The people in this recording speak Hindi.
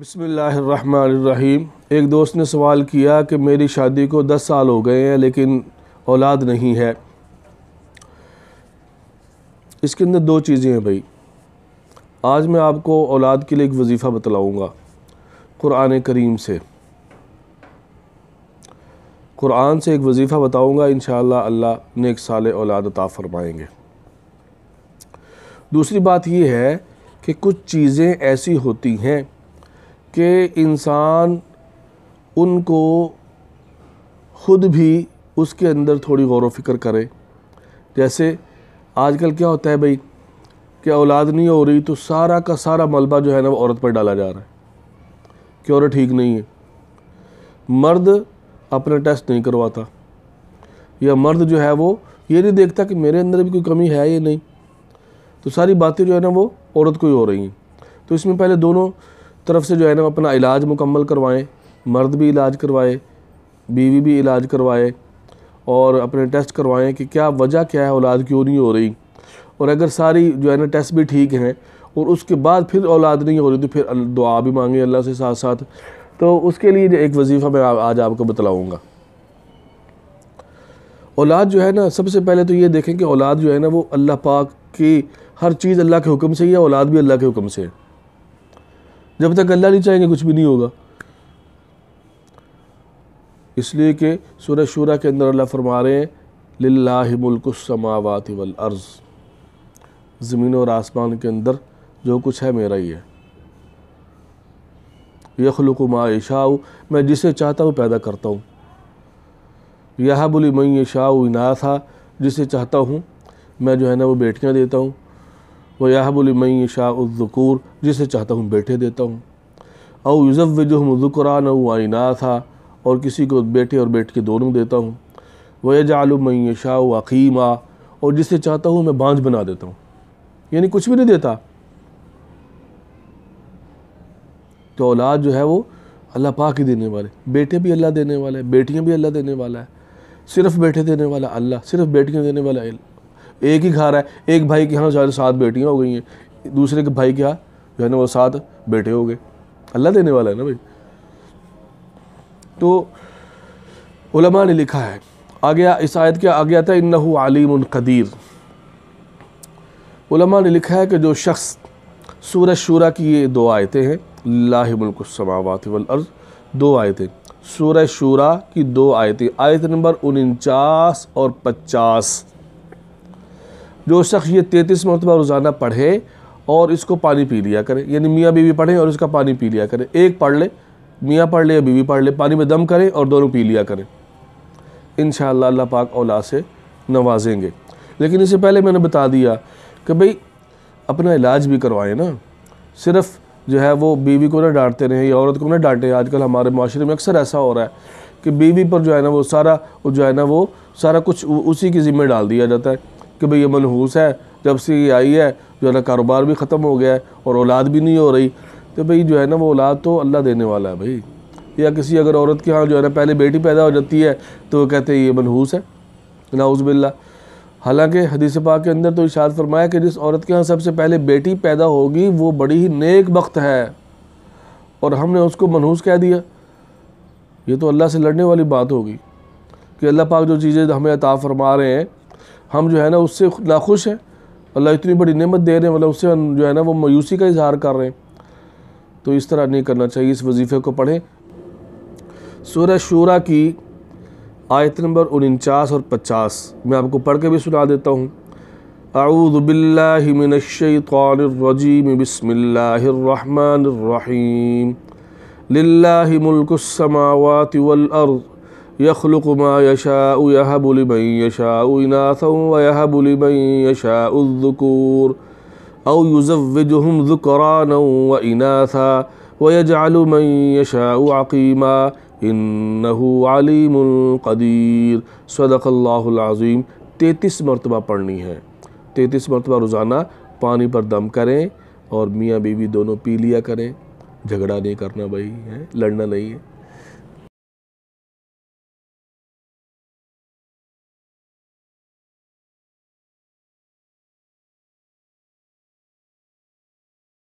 बसमीम एक दोस्त ने सवाल किया कि मेरी शादी को दस साल हो गए हैं लेकिन औलाद नहीं है इसके अंदर दो चीज़ें हैं भाई आज मैं आपको औलाद के लिए एक वजीफ़ा बतलाऊँगा क़ुरान करीम से क़ुरान से एक वजीफ़ा बताऊँगा इन अल्लाह नेक साल औलाद अता फ़रमाएँगे दूसरी बात यह है कि कुछ चीज़ें ऐसी होती हैं कि इंसान उनको ख़ुद भी उसके अंदर थोड़ी गौर फिक्र करे जैसे आजकल क्या होता है भाई कि औलाद नहीं हो रही तो सारा का सारा मलबा जो है ना वो औरत पर डाला जा रहा है कि औरत ठीक नहीं है मर्द अपना टेस्ट नहीं करवाता या मर्द जो है वो ये नहीं देखता कि मेरे अंदर भी कोई कमी है या नहीं तो सारी बातें जो है ना वो औरत को ही हो रही हैं तो इसमें पहले दोनों तरफ से जो है ना अपना इलाज मुकम्मल करवाएँ मर्द भी इलाज करवाए बीवी भी इलाज करवाए और अपने टेस्ट करवाएं कि क्या वजह क्या है औलाद क्यों नहीं हो रही और अगर सारी जो है ना टेस्ट भी ठीक हैं और उसके बाद फिर औलाद नहीं हो रही तो फिर दुआ भी मांगे अल्लाह से साथ साथ तो उसके लिए एक वजीफ़ा मैं आज आपको बतलाऊँगा औलाद जो है ना सबसे पहले तो ये देखें कि औलाद जो है ना वो अल्लाह पाक की हर चीज़ अल्लाह के हुक्म से ही है औलाद भी अल्लाह के हुक्म से है जब तक अल्लाह नहीं चाहेंगे कुछ भी नहीं होगा इसलिए कि सूरह शुरा के अंदर अल्लाह फरमा रहे हैं लामुल्कमावत वल अर्ज़ ज़मीन और आसमान के अंदर जो कुछ है मेरा ही है यखलुक माशाऊ मैं जिसे चाहता हूँ पैदा करता हूँ यह बोली मई शाह इनाथा जिसे चाहता हूँ मैं जो है ना वो बेटियाँ देता हूँ व याहबुलमई शाहकूर जिसे चाहता हूँ बेटे देता हूँ और युजफ़ जो हम ज़ुकरान आइना था और किसी को बेटे और बेटे के दोनों देता हूँ वह जालमई शाह आ और जिसे चाहता हूँ मैं बांझ बना देता हूँ यानी कुछ भी नहीं देता तो औलाद जो है वो अल्लाह पाक ही देने वाले बेटे भी अल्लाह देने वाला है बेटियाँ भी अल्लाह देने वाला है सिर्फ बेटे देने वाला अल्लाह सिर्फ बेटियाँ देने वाला एक ही घर है एक भाई के यहाँ शायद सात बेटियाँ हो गई हैं दूसरे के भाई के यहाँ जो है ना वो सात बेटे हो गए अल्लाह देने वाला है ना भाई तो उलमा ने लिखा है आगे इस आयत के आगे आता है इन्नहु आलिम कदीर उलमा ने लिखा है कि जो शख्स सूरज शूरा की ये दो आयतें हैं लाहिमुल्कमावत अर्ज़ दो आयतें सूरह शूरा की दो आयतें आयत नंबर उनचास और पचास जो शख्स ये तैंतीस मरतबा रोज़ाना पढ़े और इसको पानी पी लिया करे यानी मियाँ बीवी पढ़े और इसका पानी पी लिया करें एक पढ़ ले मियाँ पढ़ ले या बीवी पढ़ ले पानी में दम करें और दोनों पी लिया करें इन अल्लाह पाक औला से नवाजेंगे लेकिन इससे पहले मैंने बता दिया कि भाई अपना इलाज भी करवाएं ना सिर्फ जो है वो बीवी को ना डांटते रहें या औरत को ना डांटें आजकल हमारे माशरे में अक्सर ऐसा हो रहा है कि बीवी पर जो है ना वो सारा जो है ना वो सारा कुछ उसी के ज़िम्मे डाल दिया जाता है कि भाई ये मनहूस है जब से ये आई है जो है ना कारोबार भी ख़त्म हो गया है और औलाद भी नहीं हो रही तो भाई जो है ना वो औलाद तो अल्लाह देने वाला है भाई या किसी अगर औरत के यहाँ जो है ना पहले बेटी पैदा हो जाती है तो वो कहते हैं ये मनहूस है बिल्ला हालांकि हदीस पाक के अंदर तो इशाद फरमाया कि जिस औरत के यहाँ सबसे पहले बेटी पैदा होगी वो बड़ी ही नेक वक्त है और हमने उसको मनहूस कह दिया ये तो अल्लाह से लड़ने वाली बात होगी कि अल्लाह पाक जो चीज़ें हमें अता फरमा रहे हैं हम जो है ना उससे नाखुश हैं अल्लाह इतनी बड़ी नेमत दे रहे हैं मतलब उससे जो है ना वो मायूसी का इजहार कर रहे हैं तो इस तरह नहीं करना चाहिए इस वजीफ़े को पढ़ें सूर्य शूरा की आयत नंबर उनचास और पचास मैं आपको पढ़ के भी सुना देता हूँ आऊदबिल्लिमिनशतरजीम बसमीम लाही मुल्कसमावत वल अर्ज़ यखलुक मा यशा यह बुलिबई यशा इनासों व यह बुलिबई यशा उज़ुकूर औ युजवजुहम ज़ुकरान व इनासा व यजालु मन यशा अकीमा इन्नहु आलिम कदीर सदक़ल्लाज़ीम तैंतीस मरतबा पढ़नी है तैंतीस मरतबा रोज़ाना पानी पर दम करें और मियाँ बीवी दोनों पी लिया करें झगड़ा नहीं करना भाई है लड़ना नहीं है